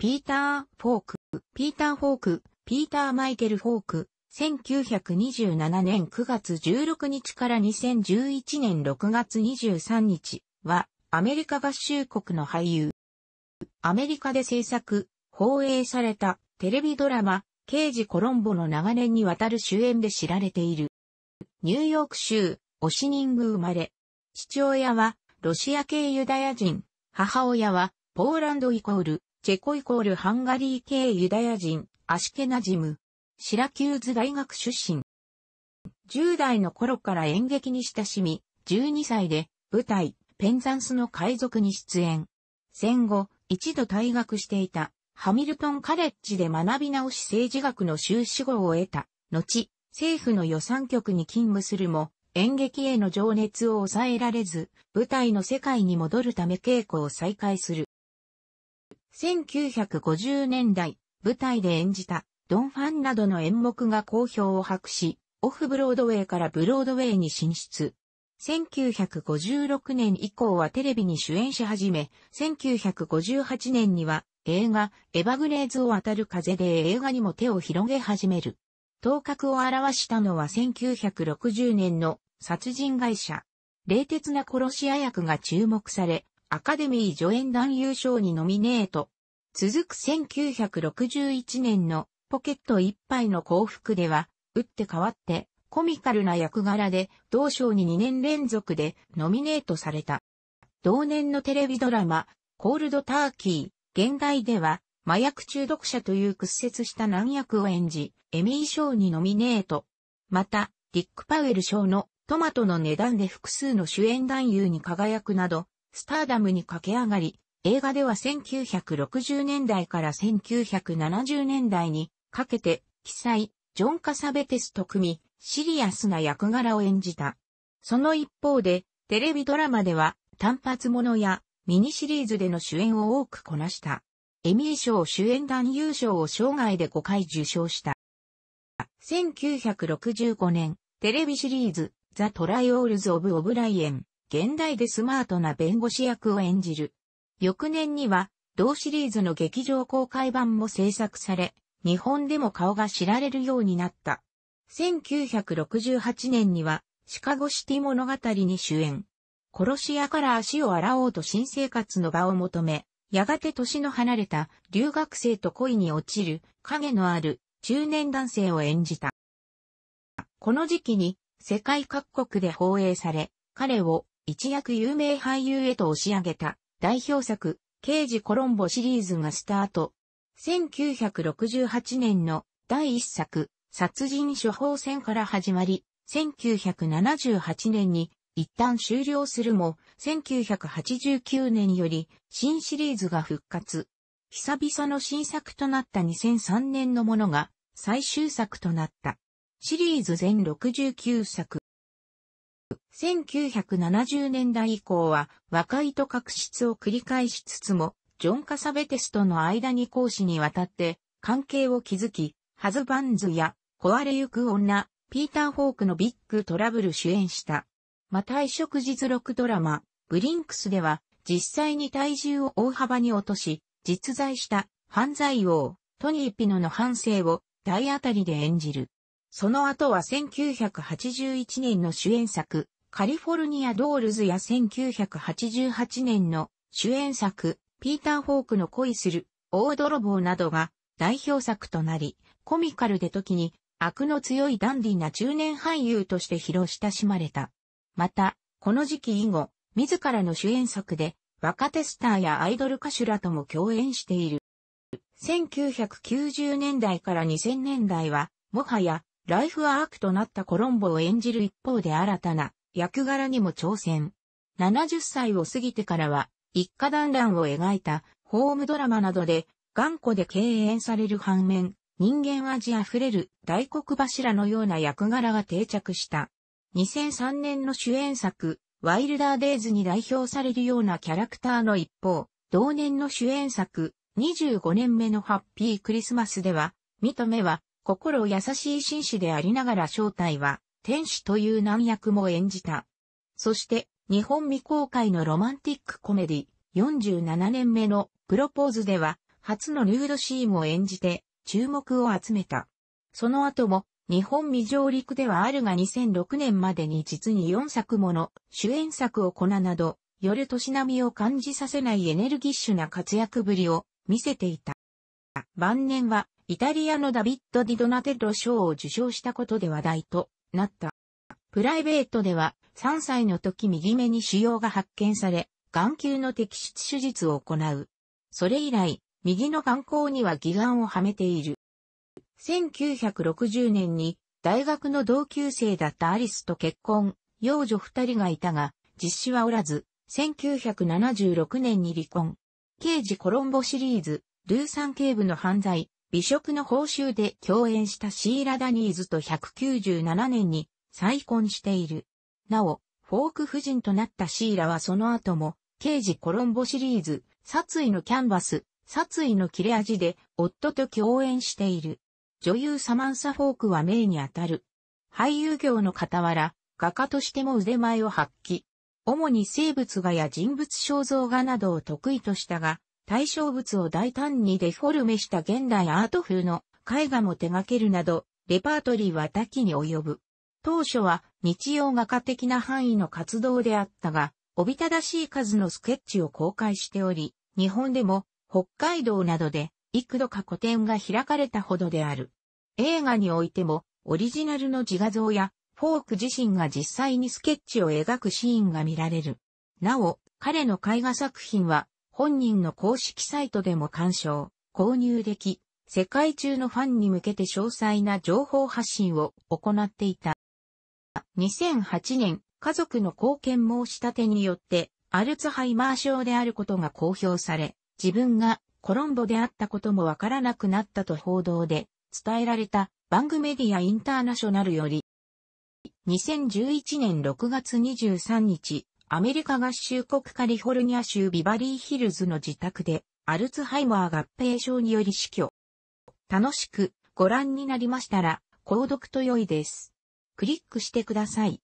ピーター・フォーク、ピーター・フォーク、ピーター・マイケル・フォーク、1927年9月16日から2011年6月23日は、アメリカ合衆国の俳優。アメリカで制作、放映されたテレビドラマ、刑事コロンボの長年にわたる主演で知られている。ニューヨーク州、オシニング生まれ。父親は、ロシア系ユダヤ人、母親は、ポーランドイコール、チェコイコールハンガリー系ユダヤ人、アシケナジム。シラキューズ大学出身。10代の頃から演劇に親しみ、12歳で舞台、ペンザンスの海賊に出演。戦後、一度退学していた、ハミルトンカレッジで学び直し政治学の修士号を得た。後、政府の予算局に勤務するも、演劇への情熱を抑えられず、舞台の世界に戻るため稽古を再開する。1950年代、舞台で演じた、ドン・ファンなどの演目が好評を博し、オフブロードウェイからブロードウェイに進出。1956年以降はテレビに主演し始め、1958年には映画、エヴァグレーズを渡る風で映画にも手を広げ始める。頭角を表したのは1960年の殺人会社。冷徹な殺し屋役が注目され、アカデミー助演男優賞にノミネート。続く1961年のポケット一杯の幸福では、打って変わってコミカルな役柄で同賞に2年連続でノミネートされた。同年のテレビドラマ、コールドターキー、現代では麻薬中毒者という屈折した難役を演じ、エミー賞にノミネート。また、ディック・パウエル賞のトマトの値段で複数の主演男優に輝くなど、スターダムに駆け上がり、映画では1960年代から1970年代にかけて、記載、ジョン・カサベテスと組み、シリアスな役柄を演じた。その一方で、テレビドラマでは単発ものやミニシリーズでの主演を多くこなした。エミー賞主演男優賞を生涯で5回受賞した。1965年、テレビシリーズ、ザ・トライオールズ・オブ・オブライエン、現代でスマートな弁護士役を演じる。翌年には、同シリーズの劇場公開版も制作され、日本でも顔が知られるようになった。1968年には、シカゴシティ物語に主演。殺し屋から足を洗おうと新生活の場を求め、やがて年の離れた留学生と恋に落ちる影のある中年男性を演じた。この時期に世界各国で放映され、彼を一躍有名俳優へと押し上げた代表作、刑事コロンボシリーズがスタート。1968年の第一作、殺人処方箋から始まり、1978年に一旦終了するも、1989年より新シリーズが復活。久々の新作となった2003年のものが最終作となった。シリーズ全69作。1970年代以降は和解と確執を繰り返しつつも、ジョン・カサベテスとの間に講師にわたって関係を築き、ハズバンズや壊れゆく女、ピーター・フォークのビッグトラブル主演した。また、食実録ドラマ、ブリンクスでは実際に体重を大幅に落とし、実在した犯罪王、トニー・ピノの反省を体当たりで演じる。その後は1981年の主演作、カリフォルニア・ドールズや1988年の主演作、ピーター・ホークの恋する、大泥棒などが代表作となり、コミカルで時に悪の強いダンディな中年俳優として披露親しまれた。また、この時期以後、自らの主演作で若手スターやアイドル歌手らとも共演している。1990年代から2000年代は、もはやライフアークとなったコロンボを演じる一方で新たな役柄にも挑戦。70歳を過ぎてからは、一家団らんを描いたホームドラマなどで頑固で敬遠される反面、人間味あふれる大黒柱のような役柄が定着した。2003年の主演作、ワイルダーデイズに代表されるようなキャラクターの一方、同年の主演作、25年目のハッピークリスマスでは、認めは心優しい紳士でありながら正体は、天使という難役も演じた。そして、日本未公開のロマンティックコメディ、47年目のプロポーズでは、初のヌードシーンを演じて、注目を集めた。その後も、日本未上陸ではあるが2006年までに実に4作もの主演作をこななど、夜年並みを感じさせないエネルギッシュな活躍ぶりを見せていた。晩年はイタリアのダビッド・ディ・ドナテッロ賞を受賞したことで話題となった。プライベートでは3歳の時右目に腫瘍が発見され、眼球の摘出手術を行う。それ以来、右の眼光には義眼をはめている。1960年に大学の同級生だったアリスと結婚、幼女二人がいたが、実施はおらず、1976年に離婚。刑事コロンボシリーズ、ルーサン警部の犯罪、美食の報酬で共演したシーラ・ダニーズと197年に再婚している。なお、フォーク夫人となったシーラはその後も、刑事コロンボシリーズ、殺意のキャンバス、殺意の切れ味で夫と共演している。女優サマンサ・フォークは名にあたる。俳優業の傍ら、画家としても腕前を発揮。主に生物画や人物肖像画などを得意としたが、対象物を大胆にデフォルメした現代アート風の絵画も手掛けるなど、レパートリーは多岐に及ぶ。当初は日曜画家的な範囲の活動であったが、おびただしい数のスケッチを公開しており、日本でも北海道などで幾度か個展が開かれたほどである。映画においてもオリジナルの自画像やフォーク自身が実際にスケッチを描くシーンが見られる。なお、彼の絵画作品は本人の公式サイトでも鑑賞、購入でき、世界中のファンに向けて詳細な情報発信を行っていた。2008年、家族の貢献申し立てによって、アルツハイマー症であることが公表され、自分がコロンボであったこともわからなくなったと報道で伝えられたバングメディアインターナショナルより、2011年6月23日、アメリカ合衆国カリフォルニア州ビバリーヒルズの自宅で、アルツハイマー合併症により死去。楽しくご覧になりましたら、購読と良いです。クリックしてください。